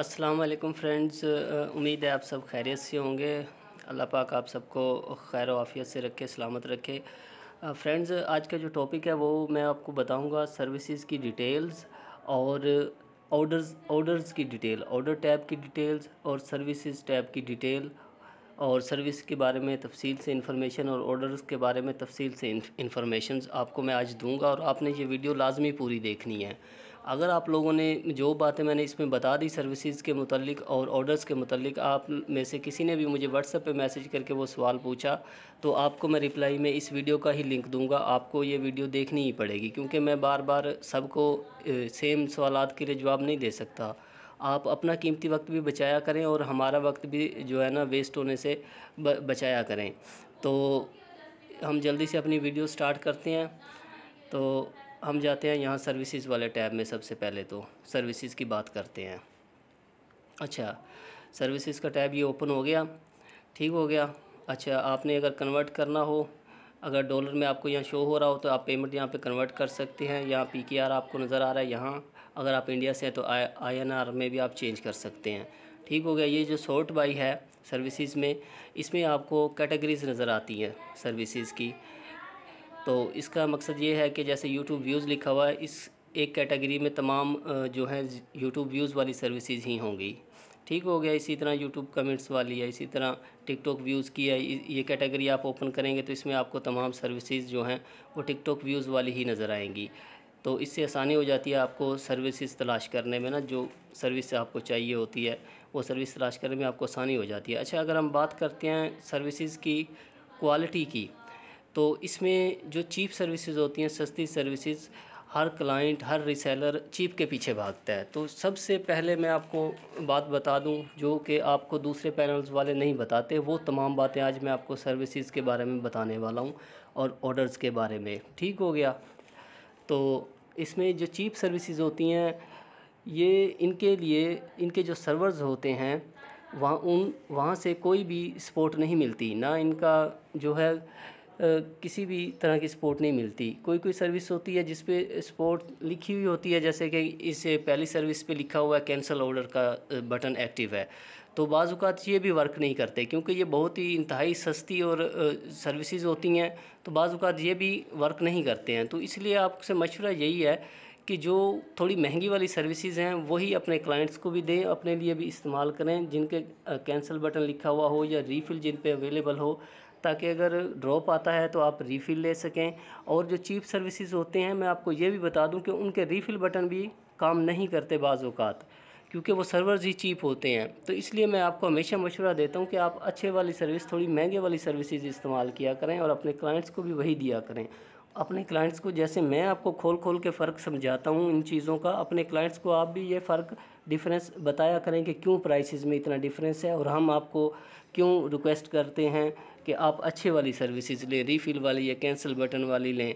अस्सलाम वालेकुम फ्रेंड्स उम्मीद है आप सब खैरियत से होंगे अल्लाह पाक आप सबको खैर वाफ़ियत से रखे सलामत रखे फ्रेंड्स आज का जो टॉपिक है वो मैं आपको बताऊंगा सर्विसेज की डिटेल्स और ऑर्डर्स ऑर्डर्स की डिटेल ऑर्डर टैब की डिटेल्स और सर्विसेज टैब की डिटेल और सर्विस के बारे में तफसील से इन्फॉर्मेशन और ऑर्डर्स के बारे में तफसील से इंफॉर्मेशन आपको मैं आज दूंगा और आपने ये वीडियो लाजमी पूरी देखनी है अगर आप लोगों ने जो बातें मैंने इसमें बता दी सर्विसेज के मतलब और ऑर्डर्स के मतलब आप में से किसी ने भी मुझे व्हाट्सएप पे मैसेज करके वो सवाल पूछा तो आपको मैं रिप्लाई में इस वीडियो का ही लिंक दूंगा आपको ये वीडियो देखनी ही पड़ेगी क्योंकि मैं बार बार सबको सेम सवाल के लिए जवाब नहीं दे सकता आप अपना कीमती वक्त भी बचाया करें और हमारा वक्त भी जो है ना वेस्ट होने से बचाया करें तो हम जल्दी से अपनी वीडियो स्टार्ट करते हैं तो हम जाते हैं यहाँ सर्विसेज वाले टैब में सबसे पहले तो सर्विसेज की बात करते हैं अच्छा सर्विसेज का टैब ये ओपन हो गया ठीक हो गया अच्छा आपने अगर कन्वर्ट करना हो अगर डॉलर में आपको यहाँ शो हो रहा हो तो आप पेमेंट यहाँ पे कन्वर्ट कर सकते हैं यहाँ पी के आर आपको नज़र आ रहा है यहाँ अगर आप इंडिया से हैं तो आई एन आर में भी आप चेंज कर सकते हैं ठीक हो गया ये जो शॉर्ट बाई है सर्विसेज में इसमें आपको कैटेगरीज नज़र आती हैं सर्विसेज की तो इसका मकसद ये है कि जैसे YouTube व्यूज़ लिखा हुआ है इस एक कैटेगरी में तमाम जो है YouTube व्यूज़ वाली सर्विसेज ही होंगी ठीक हो गया इसी तरह YouTube कमेंट्स वाली है इसी तरह TikTok व्यूज़ की है ये कैटेगरी आप ओपन करेंगे तो इसमें आपको तमाम सर्विसेज जो हैं वो TikTok व्यूज़ वाली ही नज़र आएंगी तो इससे आसानी हो जाती है आपको सर्विसेज तलाश करने में ना जो सर्विस आपको चाहिए होती है वो सर्विस तलाश करने में आपको आसानी हो जाती है अच्छा अगर हम बात करते हैं सर्विसेज की क्वालिटी की तो इसमें जो चीप सर्विसेज होती हैं सस्ती सर्विसेज हर क्लाइंट हर रिसेलर चीप के पीछे भागता है तो सबसे पहले मैं आपको बात बता दूं जो कि आपको दूसरे पैनल्स वाले नहीं बताते वो तमाम बातें आज मैं आपको सर्विसेज के बारे में बताने वाला हूं और ऑर्डर्स के बारे में ठीक हो गया तो इसमें जो चीप सर्विसेज होती हैं ये इनके लिए इनके जो सर्वर्स होते हैं वहाँ उन वहाँ से कोई भी सपोर्ट नहीं मिलती ना इनका जो है किसी भी तरह की सपोर्ट नहीं मिलती कोई कोई सर्विस होती है जिस पे सपोर्ट लिखी हुई होती है जैसे कि इस पहली सर्विस पे लिखा हुआ है कैंसिल ऑर्डर का बटन एक्टिव है तो बाज़ात ये भी वर्क नहीं करते क्योंकि ये बहुत ही इंतहाई सस्ती और सर्विसेज होती हैं तो बाज़ात ये भी वर्क नहीं करते हैं तो इसलिए आपसे मशवरा यही है कि जो थोड़ी महंगी वाली सर्विसेज हैं वही अपने क्लाइंट्स को भी दें अपने लिए भी इस्तेमाल करें जिनके कैंसिल बटन लिखा हुआ हो या रीफ़िल जिन पे अवेलेबल हो ताकि अगर ड्रॉप आता है तो आप रीफ़िल ले सकें और जो चीप सर्विसेज होते हैं मैं आपको ये भी बता दूं कि उनके रीफ़िल बटन भी काम नहीं करते बाज़ क्योंकि वो सर्वर्स ही चीप होते हैं तो इसलिए मैं आपको हमेशा मशवरा देता हूँ कि आप अच्छे वाली सर्विस थोड़ी महंगे वाली सर्विसज़ इस्तेमाल किया करें और अपने क्लाइंट्स को भी वही दिया करें अपने क्लाइंट्स को जैसे मैं आपको खोल खोल के फ़र्क समझाता हूँ इन चीज़ों का अपने क्लाइंट्स को आप भी ये फ़र्क डिफरेंस बताया करें कि क्यों प्राइसेस में इतना डिफरेंस है और हम आपको क्यों रिक्वेस्ट करते हैं कि आप अच्छे वाली सर्विसेज लें रीफिल वाली या कैंसिल बटन वाली लें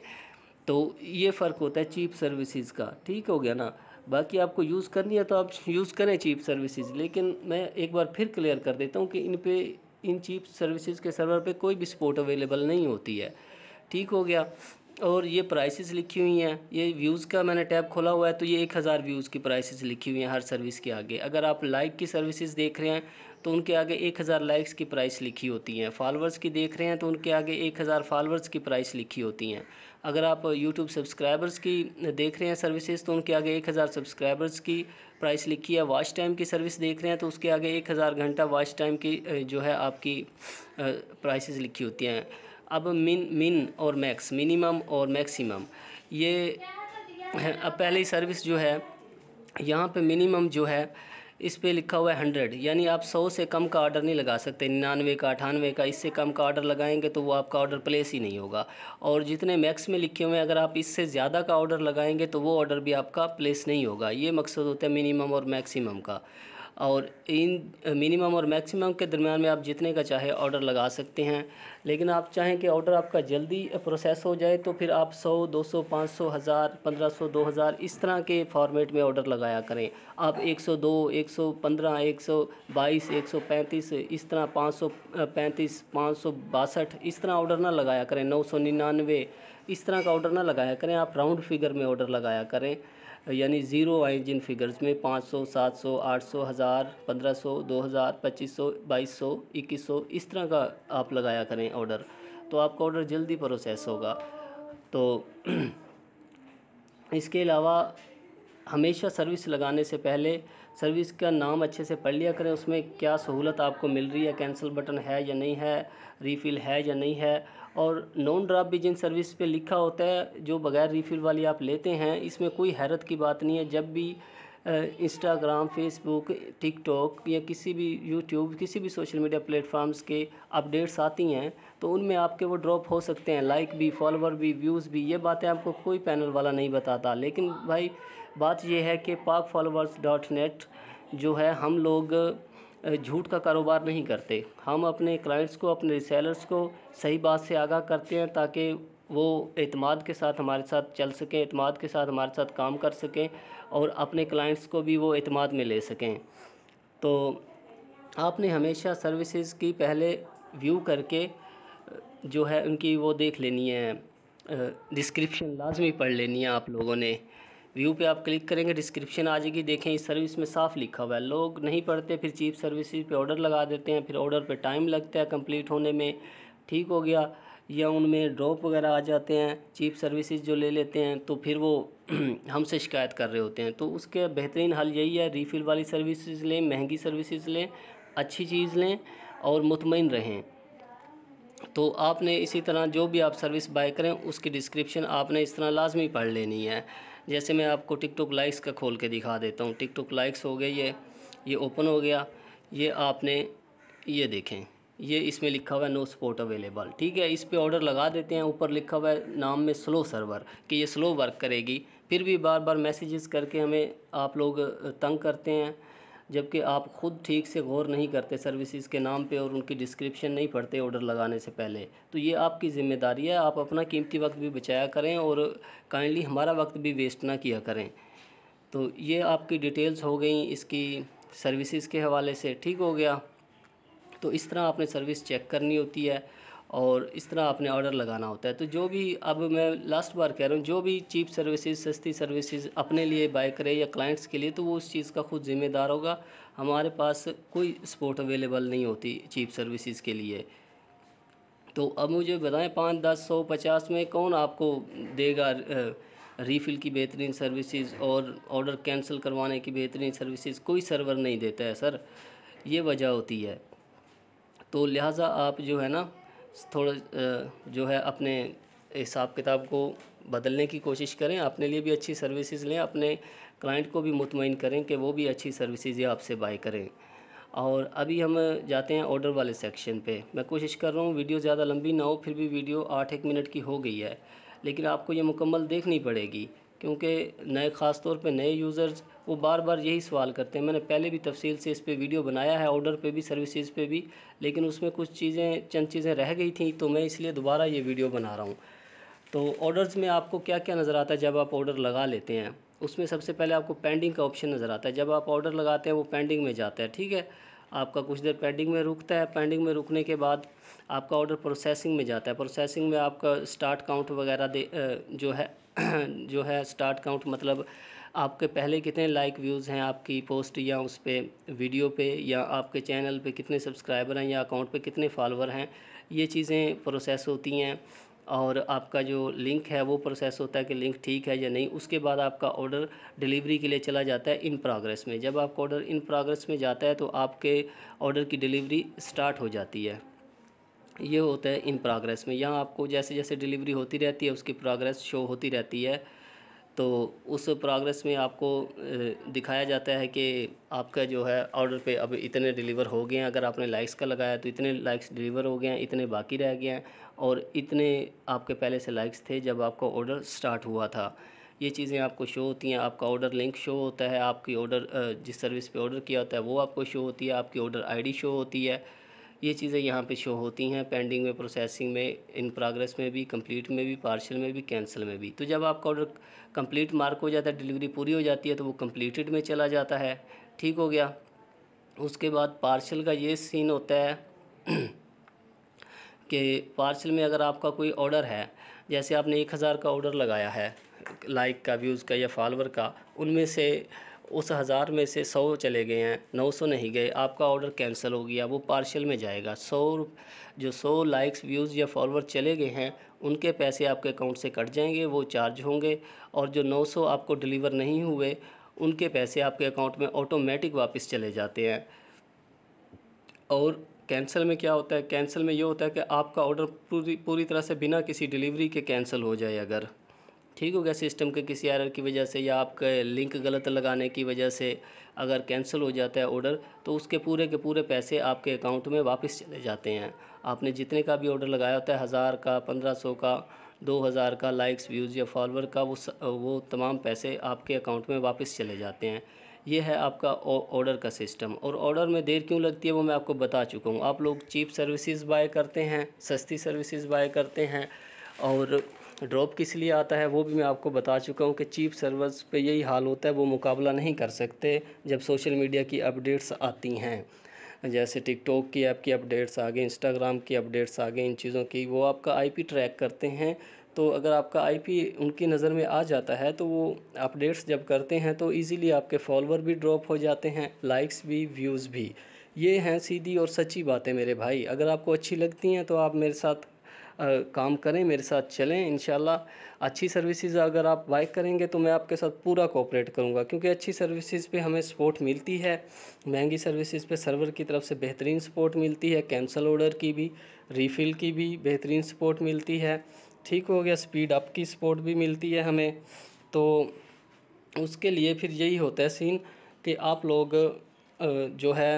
तो ये फ़र्क होता है चीप सर्विसेज का ठीक हो गया ना बाकी आपको यूज़ करनी है तो आप यूज़ करें चीप सर्विसेज लेकिन मैं एक बार फिर क्लियर कर देता हूँ कि इन पे इन चीप सर्विसेज के सर्वर पे कोई भी सपोर्ट अवेलेबल नहीं होती है ठीक हो गया और ये प्राइसेस लिखी हुई हैं ये व्यूज़ का मैंने टैब खोला हुआ है तो ये एक हज़ार व्यूज़ की प्राइसेस लिखी हुई हैं हर सर्विस के आगे अगर आप लाइक की सर्विसेज देख रहे हैं तो उनके आगे एक हज़ार लाइक्स की प्राइस लिखी होती हैं फॉलोअर्स की देख रहे हैं तो उनके आगे एक हज़ार फॉलोअर्स की प्राइस लिखी होती हैं अगर आप यूट्यूब सब्सक्राइबर्स की देख रहे हैं सर्विसेज तो उनके आगे एक हज़ार सब्सक्राइबर्स की प्राइस लिखी है वॉच टाइम की सर्विस देख रहे हैं तो उसके आगे एक हज़ार घंटा वॉच टाइम की जो है आपकी प्राइस लिखी होती हैं अब मिन मिन और मैक्स मिनिमम और मैक्सिमम ये अब पहली सर्विस जो है यहाँ पे मिनिमम जो है इस पर लिखा हुआ है हंड्रेड यानी आप सौ से कम का ऑर्डर नहीं लगा सकते निन्यानवे का अठानवे का इससे कम का ऑर्डर लगाएंगे तो वो आपका ऑर्डर प्लेस ही नहीं होगा और जितने मैक्स में लिखे हुए हैं अगर आप इससे ज़्यादा का ऑर्डर लगाएंगे तो वो ऑर्डर भी आपका प्लेस नहीं होगा ये मकसद होता है मिनिमम और मैक्सिमम का और इन मिनिमम और मैक्सिमम के दरमियान में आप जितने का चाहे ऑर्डर लगा सकते हैं लेकिन आप चाहें कि ऑर्डर आपका जल्दी प्रोसेस हो जाए तो फिर आप 100, 200, 500, 1000, 1500, 2000 इस तरह के फॉर्मेट में ऑर्डर लगाया करें आप 102, 115, 122, 135 इस तरह 535, 562 इस तरह ऑर्डर ना लगाया करें नौ इस तरह का ऑर्डर ना लगाया करें आप राउंड फिगर में ऑर्डर लगाया करें यानी ज़ीरो आए जिन फिगर्स में पाँच सौ सात सौ आठ सौ हज़ार पंद्रह सौ दो हज़ार पच्चीस सौ बाईस सौ इक्कीस सौ इस तरह का आप लगाया करें ऑर्डर तो आपका ऑर्डर जल्दी प्रोसेस होगा तो इसके अलावा हमेशा सर्विस लगाने से पहले सर्विस का नाम अच्छे से पढ़ लिया करें उसमें क्या सहूलत आपको मिल रही है कैंसिल बटन है या नहीं है रीफ़िल है या नहीं है और नॉन ड्राप भी जिन सर्विस पे लिखा होता है जो बगैर रिफ़िल वाली आप लेते हैं इसमें कोई हैरत की बात नहीं है जब भी इंस्टाग्राम फेसबुक टिकटॉक या किसी भी यूट्यूब किसी भी सोशल मीडिया प्लेटफॉर्म्स के अपडेट्स आती हैं तो उनमें आपके वो ड्रॉप हो सकते हैं लाइक भी फॉलोवर भी व्यूज़ भी ये बातें आपको कोई पैनल वाला नहीं बताता लेकिन भाई बात यह है कि पाक डॉट नेट जो है हम लोग झूठ का कारोबार नहीं करते हम अपने क्लाइंट्स को अपने रिसेलर्स को सही बात से आगाह करते हैं ताकि वो अतमाद के साथ हमारे साथ चल सकें अतमाद के साथ हमारे साथ काम कर सकें और अपने क्लाइंट्स को भी वो अतमाद में ले सकें तो आपने हमेशा सर्विसेज की पहले व्यू करके जो है उनकी वो देख लेनी है डिस्क्रिप्शन लाजमी पढ़ लेनी है आप लोगों ने व्यू पे आप क्लिक करेंगे डिस्क्रिप्शन आ जाएगी देखें इस सर्विस में साफ लिखा हुआ है लोग नहीं पढ़ते फिर चीप सर्विसेज पे ऑर्डर लगा देते हैं फिर ऑर्डर पे टाइम लगता है कंप्लीट होने में ठीक हो गया या उनमें ड्रॉप वगैरह आ जाते हैं चीप सर्विसेज जो ले लेते हैं तो फिर वो हमसे शिकायत कर रहे होते हैं तो उसके बेहतरीन हल यही है रीफ़िल वाली सर्विस लें महंगी सर्विसज लें अच्छी चीज़ लें और मुतमिन रहें तो आपने इसी तरह जो भी आप सर्विस बाय करें उसकी डिस्क्रिप्शन आपने इस तरह लाजमी पढ़ लेनी है जैसे मैं आपको टिकटॉक लाइक्स का खोल के दिखा देता हूँ टिकटॉक लाइक्स हो गए ये ये ओपन हो गया ये आपने ये देखें ये इसमें लिखा हुआ है नो सपोर्ट अवेलेबल ठीक है इस पर ऑर्डर लगा देते हैं ऊपर लिखा हुआ है नाम में स्लो सर्वर कि ये स्लो वर्क करेगी फिर भी बार बार मैसेजेस करके हमें आप लोग तंग करते हैं जबकि आप ख़ुद ठीक से गौर नहीं करते सर्विसेज के नाम पे और उनकी डिस्क्रिप्शन नहीं पढ़ते ऑर्डर लगाने से पहले तो ये आपकी ज़िम्मेदारी है आप अपना कीमती वक्त भी बचाया करें और काइंडली हमारा वक्त भी वेस्ट ना किया करें तो ये आपकी डिटेल्स हो गई इसकी सर्विसेज के हवाले से ठीक हो गया तो इस तरह आपने सर्विस चेक करनी होती है और इस तरह आपने ऑर्डर लगाना होता है तो जो भी अब मैं लास्ट बार कह रहा हूँ जो भी चीप सर्विसेज सस्ती सर्विसेज अपने लिए बाय करे या क्लाइंट्स के लिए तो वो उस चीज़ का खुद ज़िम्मेदार होगा हमारे पास कोई सपोर्ट अवेलेबल नहीं होती चीप सर्विसेज के लिए तो अब मुझे बताएं पाँच दस सौ पचास में कौन आपको देगा रीफ़िल की बेहतरीन सर्विसेज और ऑर्डर कैंसिल करवाने की बेहतरीन सर्विसेज कोई सर्वर नहीं देता है सर ये वजह होती है तो लिहाजा आप जो है ना थोड़ा जो है अपने हिसाब किताब को बदलने की कोशिश करें अपने लिए भी अच्छी सर्विसेज लें अपने क्लाइंट को भी मुतमिन करें कि वो भी अच्छी सर्विसेज ये आपसे बाय करें और अभी हम जाते हैं ऑर्डर वाले सेक्शन पे मैं कोशिश कर रहा हूँ वीडियो ज़्यादा लंबी ना हो फिर भी वीडियो आठ एक मिनट की हो गई है लेकिन आपको ये मुकम्मल देखनी पड़ेगी क्योंकि नए ख़ास तौर पर नए यूज़र्स वो बार बार यही सवाल करते हैं मैंने पहले भी तफसील से इस पर वीडियो बनाया है ऑर्डर पे भी सर्विसेज पे भी लेकिन उसमें कुछ चीज़ें चंद चीज़ें रह गई थी तो मैं इसलिए दोबारा ये वीडियो बना रहा हूँ तो ऑर्डर्स में आपको क्या क्या नज़र आता है जब आप ऑर्डर लगा लेते हैं उसमें सबसे पहले आपको पेंडिंग का ऑप्शन नज़र आता है जब आप ऑर्डर लगाते हैं वो पेंडिंग में जाता है ठीक है आपका कुछ देर पेंडिंग में रुकता है पेंडिंग में रुकने के बाद आपका ऑर्डर प्रोसेसिंग में जाता है प्रोसेसिंग में आपका स्टार्ट काउंट वगैरह जो है जो है स्टार्ट काउंट मतलब आपके पहले कितने लाइक व्यूज़ हैं आपकी पोस्ट या उस पर वीडियो पे या आपके चैनल पे कितने सब्सक्राइबर हैं या अकाउंट पे कितने फॉलोअर हैं ये चीज़ें प्रोसेस होती हैं और आपका जो लिंक है वो प्रोसेस होता है कि लिंक ठीक है या नहीं उसके बाद आपका ऑर्डर डिलीवरी के लिए चला जाता है इन प्रोग्रेस में जब आपका ऑर्डर इन प्रोग्रेस में जाता है तो आपके ऑर्डर की डिलीवरी स्टार्ट हो जाती है ये होता है इन प्रोग्रेस में यहाँ आपको जैसे जैसे डिलीवरी होती रहती है उसकी प्रोग्रेस शो होती रहती है तो उस प्रोग्रेस में आपको दिखाया जाता है कि आपका जो है ऑर्डर पे अब इतने डिलीवर हो गए हैं अगर आपने लाइक्स का लगाया तो इतने लाइक्स डिलीवर हो गए हैं इतने बाकी रह गए हैं और इतने आपके पहले से लाइक्स थे जब आपका ऑर्डर स्टार्ट हुआ था ये चीज़ें आपको शो होती हैं आपका ऑर्डर लिंक शो होता है आपकी ऑर्डर जिस सर्विस पे ऑर्डर किया होता है वो आपको शो होती है आपकी ऑर्डर आईडी शो होती है ये चीज़ें यहाँ पे शो होती हैं पेंडिंग में प्रोसेसिंग में इन प्रोग्रेस में भी कंप्लीट में भी पार्शल में भी कैंसिल में भी तो जब आपका ऑर्डर कंप्लीट मार्क हो जाता है डिलीवरी पूरी हो जाती है तो वो कंप्लीटेड में चला जाता है ठीक हो गया उसके बाद पार्शल का ये सीन होता है कि पार्सल में अगर आपका कोई ऑर्डर है जैसे आपने एक हज़ार का ऑर्डर लगाया है लाइक का व्यूज़ का या फॉलोअर का उनमें से उस हज़ार में से सौ चले गए हैं नौ सौ नहीं गए आपका ऑर्डर कैंसिल हो गया वो पार्शल में जाएगा सौ जो सौ लाइक्स व्यूज़ या फॉलोअर चले गए हैं उनके पैसे आपके अकाउंट से कट जाएंगे वो चार्ज होंगे और जो नौ सौ आपको डिलीवर नहीं हुए उनके पैसे आपके अकाउंट में ऑटोमेटिक वापस चले जाते हैं और कैंसिल में क्या होता है कैंसिल में ये होता है कि आपका ऑर्डर पूरी पूरी तरह से बिना किसी डिलीवरी के कैंसिल हो जाए अगर ठीक हो गया सिस्टम के किसी एरर की वजह से या आपके लिंक गलत लगाने की वजह से अगर कैंसिल हो जाता है ऑर्डर तो उसके पूरे के पूरे पैसे आपके अकाउंट में वापस चले जाते हैं आपने जितने का भी ऑर्डर लगाया होता है हज़ार का पंद्रह सौ का दो हज़ार का लाइक्स व्यूज़ या फॉलोअर का वो वो तमाम पैसे आपके अकाउंट में वापस चले जाते हैं ये है आपका ऑर्डर का सिस्टम और ऑर्डर में देर क्यों लगती है वो मैं आपको बता चुका हूँ आप लोग चीप सर्विसेज बाय करते हैं सस्ती सर्विसेज बाय करते हैं और ड्रॉप किस लिए आता है वो भी मैं आपको बता चुका हूँ कि चीप सर्वर्स पे यही हाल होता है वो मुकाबला नहीं कर सकते जब सोशल मीडिया की अपडेट्स आती हैं जैसे टिकटॉक की ऐप की अपडेट्स आ गए इंस्टाग्राम की अपडेट्स आ गए इन चीज़ों की वो आपका आईपी ट्रैक करते हैं तो अगर आपका आईपी उनकी नज़र में आ जाता है तो वो अपडेट्स जब करते हैं तो इजीली आपके फॉलोअर भी ड्रॉप हो जाते हैं लाइक्स भी व्यूज़ भी ये हैं सीधी और सच्ची बातें मेरे भाई अगर आपको अच्छी लगती हैं तो आप मेरे साथ काम करें मेरे साथ चलें इन अच्छी सर्विसेज अगर आप बाइक करेंगे तो मैं आपके साथ पूरा कोऑपरेट करूँगा क्योंकि अच्छी सर्विसेज पे हमें सपोर्ट मिलती है महंगी सर्विसेज पे सर्वर की तरफ से बेहतरीन सपोर्ट मिलती है कैंसल ऑर्डर की भी रीफिल की भी बेहतरीन सपोर्ट मिलती है ठीक हो गया स्पीड अप की सपोर्ट भी मिलती है हमें तो उसके लिए फिर यही होता है सीन कि आप लोग जो है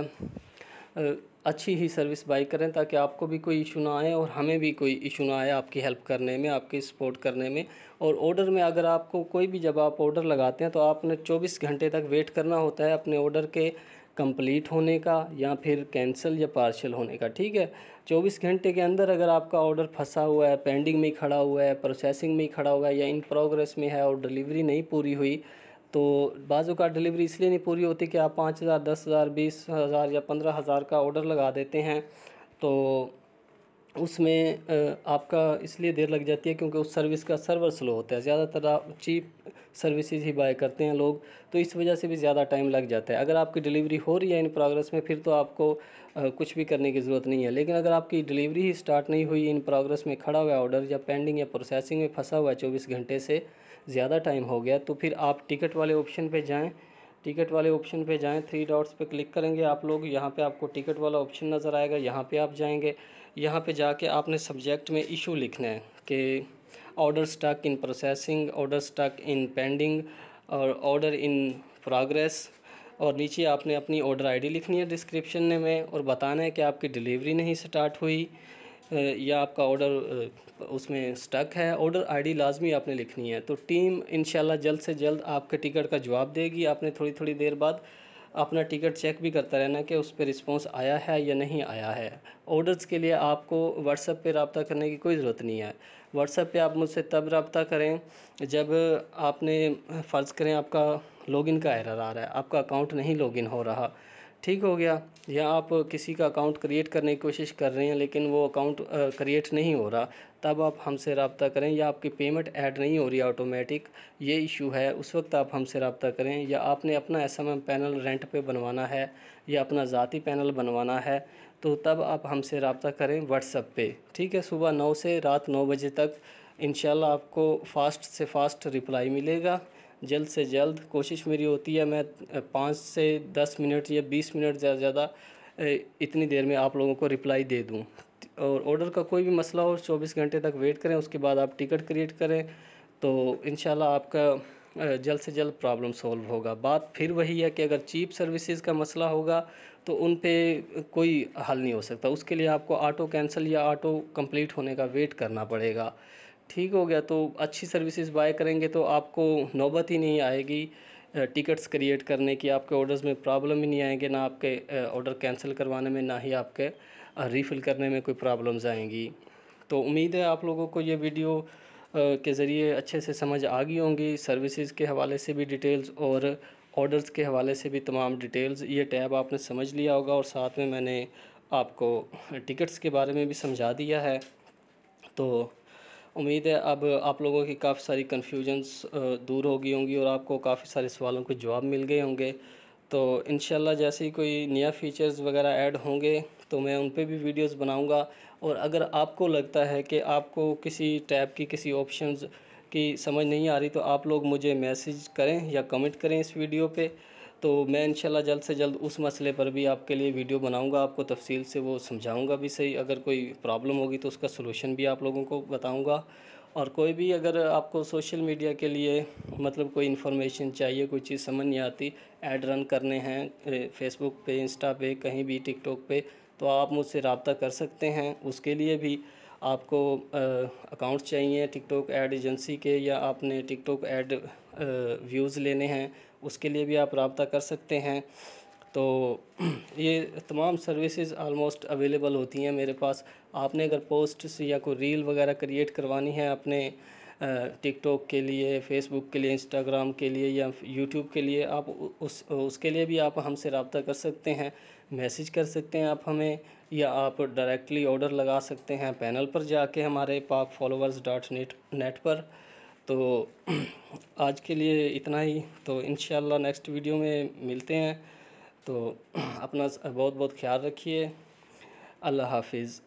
अच्छी ही सर्विस बाई करें ताकि आपको भी कोई इशू ना आए और हमें भी कोई इशू ना आए आपकी हेल्प करने में आपकी सपोर्ट करने में और ऑर्डर में अगर आपको कोई भी जब आप ऑर्डर लगाते हैं तो आपने 24 घंटे तक वेट करना होता है अपने ऑर्डर के कंप्लीट होने का या फिर कैंसिल या पार्शल होने का ठीक है 24 घंटे के अंदर अगर आपका ऑर्डर फंसा हुआ है पेंडिंग में खड़ा हुआ है प्रोसेसिंग में खड़ा हुआ है या इन प्रोग्रेस में है और डिलीवरी नहीं पूरी हुई तो बाज़ू का डिलीवरी इसलिए नहीं पूरी होती कि आप पाँच हज़ार दस हज़ार बीस हज़ार या पंद्रह हज़ार का ऑर्डर लगा देते हैं तो उसमें आपका इसलिए देर लग जाती है क्योंकि उस सर्विस का सर्वर स्लो होता है ज़्यादातर आप चीप सर्विसेज ही बाय करते हैं लोग तो इस वजह से भी ज़्यादा टाइम लग जाता है अगर आपकी डिलीवरी हो रही है इन प्रोग्रेस में फिर तो आपको कुछ भी करने की ज़रूरत नहीं है लेकिन अगर आपकी डिलीवरी ही स्टार्ट नहीं हुई इन प्रोग्रेस में खड़ा हुआ ऑर्डर या पेंडिंग या प्रोसेसिंग में फंसा हुआ है चौबीस घंटे से ज़्यादा टाइम हो गया तो फिर आप टिकट वाले ऑप्शन पर जाएँ टिकट वाले ऑप्शन पे जाएं थ्री डॉट्स पे क्लिक करेंगे आप लोग यहाँ पे आपको टिकट वाला ऑप्शन नज़र आएगा यहाँ पे आप जाएंगे यहाँ पे जाके आपने सब्जेक्ट में इशू लिखना है कि order stuck in processing order stuck in pending और ऑर्डर इन प्रोग्रेस और नीचे आपने अपनी ऑर्डर आईडी लिखनी है डिस्क्रिप्शन में और बताना है कि आपकी डिलीवरी नहीं स्टार्ट हुई या आपका ऑर्डर उसमें स्टक है ऑर्डर आईडी लाजमी आपने लिखनी है तो टीम इन जल्द से जल्द आपके टिकट का जवाब देगी आपने थोड़ी थोड़ी देर बाद अपना टिकट चेक भी करता रहना कि उस पर रिस्पॉन्स आया है या नहीं आया है ऑर्डर्स के लिए आपको व्हाट्सएप पर रबता करने की कोई ज़रूरत नहीं है व्हाट्सएप पर आप मुझसे तब रबता करें जब आपने फ़र्ज़ करें आपका लॉगिन का एरर आ रहा है आपका अकाउंट नहीं लॉगिन हो रहा ठीक हो गया या आप किसी का अकाउंट क्रिएट करने की कोशिश कर रहे हैं लेकिन वो अकाउंट क्रिएट नहीं हो रहा तब आप हमसे रबता करें या आपकी पेमेंट ऐड नहीं हो रही ऑटोमेटिक ये इशू है उस वक्त आप हमसे रबता करें या आपने अपना S M M panel rent पे बनवाना है या अपना ज़ाती पैनल बनवाना है तो तब आप हमसे रबता करें व्हाट्सअप पर ठीक है सुबह नौ से रात नौ बजे तक इन आपको फ़ास्ट से फ़ास्ट रिप्लाई मिलेगा जल्द से जल्द कोशिश मेरी होती है मैं पाँच से दस मिनट या बीस मिनट ज़्यादा ज़्यादा इतनी देर में आप लोगों को रिप्लाई दे दूँ और ऑर्डर का कोई भी मसला हो चौबीस घंटे तक वेट करें उसके बाद आप टिकट क्रिएट करें तो इन आपका जल्द से जल्द प्रॉब्लम सॉल्व होगा बात फिर वही है कि अगर चीप सर्विसेज का मसला होगा तो उन पे कोई हल नहीं हो सकता उसके लिए आपको ऑटो कैंसिल या ऑटो कंप्लीट होने का वेट करना पड़ेगा ठीक हो गया तो अच्छी सर्विसेज बाय करेंगे तो आपको नौबत ही नहीं आएगी टिकट्स क्रिएट करने की आपके ऑर्डर्स में प्रॉब्लम ही नहीं आएंगे ना आपके ऑर्डर कैंसिल करवाने में ना ही आपके रीफ़िल करने में कोई प्रॉब्लम्स आएंगी तो उम्मीद है आप लोगों को ये वीडियो के ज़रिए अच्छे से समझ आ गई होंगी सर्विसेज के हवाले से भी डिटेल्स और ऑर्डर्स के हवाले से भी तमाम डिटेल्स ये टैब आपने समझ लिया होगा और साथ में मैंने आपको टिकट्स के बारे में भी समझा दिया है तो उम्मीद है अब आप लोगों की काफ़ी सारी कन्फ्यूजन्स दूर हो गई होंगी और आपको काफ़ी सारे सवालों के जवाब मिल गए होंगे तो इन जैसे ही कोई नया फ़ीचर्स वगैरह ऐड होंगे तो मैं उन पर भी वीडियोस बनाऊंगा और अगर आपको लगता है कि आपको किसी टैब की किसी ऑप्शंस की समझ नहीं आ रही तो आप लोग मुझे मैसेज करें या कमेंट करें इस वीडियो पे तो मैं इंशाल्लाह जल्द से जल्द उस मसले पर भी आपके लिए वीडियो बनाऊंगा आपको तफसील से वो समझाऊंगा भी सही अगर कोई प्रॉब्लम होगी तो उसका सलूशन भी आप लोगों को बताऊंगा और कोई भी अगर आपको सोशल मीडिया के लिए मतलब कोई इन्फॉर्मेशन चाहिए कोई चीज़ समझ नहीं आती एड रन करने हैं फेसबुक पे इंस्टा पे कहीं भी टिकटॉक पे तो आप मुझसे रबता कर सकते हैं उसके लिए भी आपको अकाउंट चाहिए टिकटॉक ऐड एजेंसी के या आपने टिकटॉक ऐड व्यूज़ लेने हैं उसके लिए भी आप रबता कर सकते हैं तो ये तमाम सर्विसेज आलमोस्ट अवेलेबल होती हैं मेरे पास आपने अगर पोस्ट या कोई रील वगैरह क्रिएट करवानी है अपने टिकटॉक के लिए फेसबुक के लिए इंस्टाग्राम के लिए या यूट्यूब के लिए आप उस उसके लिए भी आप हमसे रबता कर सकते हैं मैसेज कर सकते हैं आप हमें या आप डायरेक्टली ऑर्डर लगा सकते हैं पैनल पर जाके हमारे पाक फॉलोवर्स डॉट नेट नेट पर तो आज के लिए इतना ही तो इन नेक्स्ट वीडियो में मिलते हैं तो अपना बहुत बहुत ख्याल रखिए अल्लाह हाफिज़